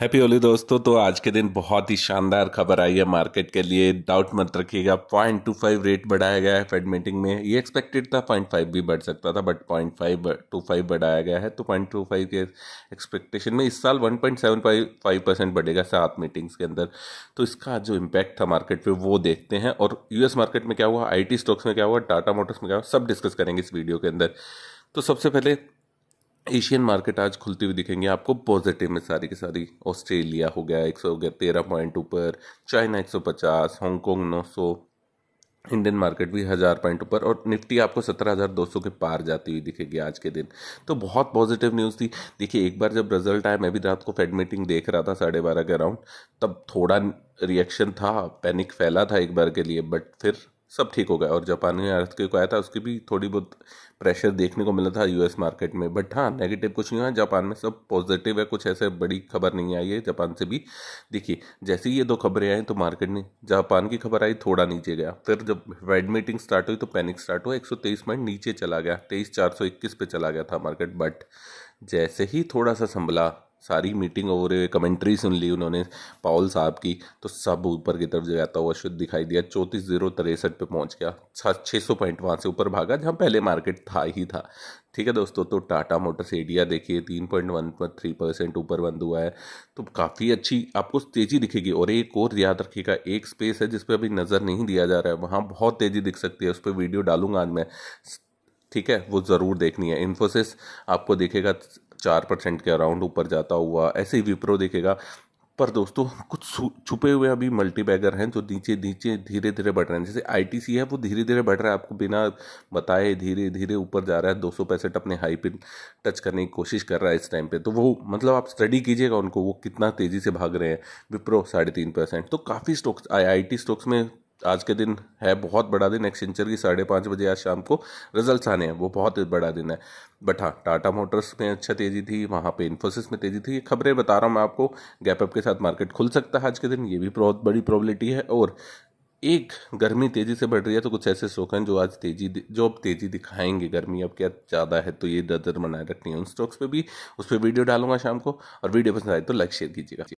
happy Holi दोस्तों तो आज के दिन बहुत ही शानदार खबर आई है मार्केट के लिए डाउट मत रखिएगा पॉइंट टू फाइव रेट बढ़ाया गया है फेड मीटिंग में ये एक्सपेक्टेड था पॉइंट फाइव भी बढ़ सकता था but point five two five बढ़ाया गया है तो पॉइंट टू फाइव के एक्सपेक्टेशन में इस साल one point seven five five percent बढ़ेगा सात मीटिंग्स के अंदर तो इसका जो इम्पैक्ट था मार्केट पर वो देखते हैं और यूएस मार्केट में क्या हुआ आई स्टॉक्स में क्या हुआ टाटा मोटर्स में क्या हुआ सब डिस्कस करेंगे इस वीडियो के अंदर तो सबसे पहले एशियन मार्केट आज खुलती हुई दिखेंगे आपको पॉजिटिव में सारी की सारी ऑस्ट्रेलिया हो गया एक सौ तेरह पॉइंट ऊपर चाइना एक सौ पचास हांगकॉन्ग नौ सौ इंडियन मार्केट भी हज़ार पॉइंट ऊपर और निफ्टी आपको सत्रह हज़ार दो सौ के पार जाती हुई दिखेगी आज के दिन तो बहुत पॉजिटिव न्यूज़ थी देखिए एक बार जब रिजल्ट आया मैं भी रात को फेड मीटिंग देख रहा था साढ़े बारह के अराउंड तब थोड़ा रिएक्शन था पैनिक फैला था एक बार के लिए बट फिर सब ठीक हो गया और जापान में को आया था उसकी भी थोड़ी बहुत प्रेशर देखने को मिला था यूएस मार्केट में बट हाँ नेगेटिव कुछ नहीं हुआ जापान में सब पॉजिटिव है कुछ ऐसे बड़ी खबर नहीं आई है जापान से भी देखिए जैसे ही ये दो खबरें आई तो मार्केट ने जापान की खबर आई थोड़ा नीचे गया फिर जब वेड मीटिंग स्टार्ट हुई तो पैनिक स्टार्ट हुआ एक पॉइंट नीचे चला गया तेईस चार पे चला गया था मार्केट बट जैसे ही थोड़ा सा संभला सारी मीटिंग हो और कमेंट्री सुन ली उन्होंने पाउल साहब की तो सब ऊपर की तरफ जाता हुआ शुद्ध दिखाई दिया चौंतीस जीरो तिरसठ पे पहुँच गया छः सौ पॉइंट वहाँ से ऊपर भागा जहाँ पहले मार्केट था ही था ठीक है दोस्तों तो टाटा मोटर्स एडिया देखिए तीन पॉइंट वन थ्री परसेंट ऊपर बंद हुआ है तो काफ़ी अच्छी आपको तेज़ी दिखेगी और एक और याद रखिएगा एक स्पेस है जिस पर अभी नज़र नहीं दिया जा रहा है वहाँ बहुत तेज़ी दिख सकती है उस पर वीडियो डालूंगा आज मैं ठीक है वो ज़रूर देखनी है इन्फोसिस आपको देखेगा चार परसेंट के अराउंड ऊपर जाता हुआ ऐसे ही विप्रो देखेगा पर दोस्तों कुछ छुपे हुए अभी मल्टी बैगर हैं जो नीचे नीचे धीरे धीरे बढ़ रहे हैं जैसे आईटीसी है वो धीरे धीरे बढ़ रहा है आपको बिना बताए धीरे धीरे ऊपर जा रहा है दो सौ पैंसठ अपने हाई पे टच करने की कोशिश कर रहा है इस टाइम पे तो वो मतलब आप स्टडी कीजिएगा उनको वो कितना तेज़ी से भाग रहे हैं विप्रो साढ़े तीन परसेंट तो काफ़ी स्टॉक्स आई आई स्टॉक्स में आज के दिन है बहुत बड़ा दिन एक्सेंचर की साढ़े पाँच बजे आज शाम को रिजल्ट्स आने हैं वो बहुत बड़ा दिन है बट हाँ टाटा मोटर्स में अच्छा तेज़ी थी वहाँ पे इन्फोसिस में तेज़ी थी ये खबरें बता रहा हूँ मैं आपको गैप अप के साथ मार्केट खुल सकता है आज के दिन ये भी बहुत बड़ी प्रॉबिलिटी है और एक गर्मी तेज़ी से बढ़ रही है तो कुछ ऐसे स्टॉक हैं जो आज तेज़ी जो अब तेज़ी दिखाएंगे गर्मी अब क्या ज़्यादा है तो ये दर्दर बनाए रखनी है उन स्टॉक्स पे भी उस पर वीडियो डालूंगा शाम को और वीडियो पसंद आए तो लाइक शेयर कीजिएगा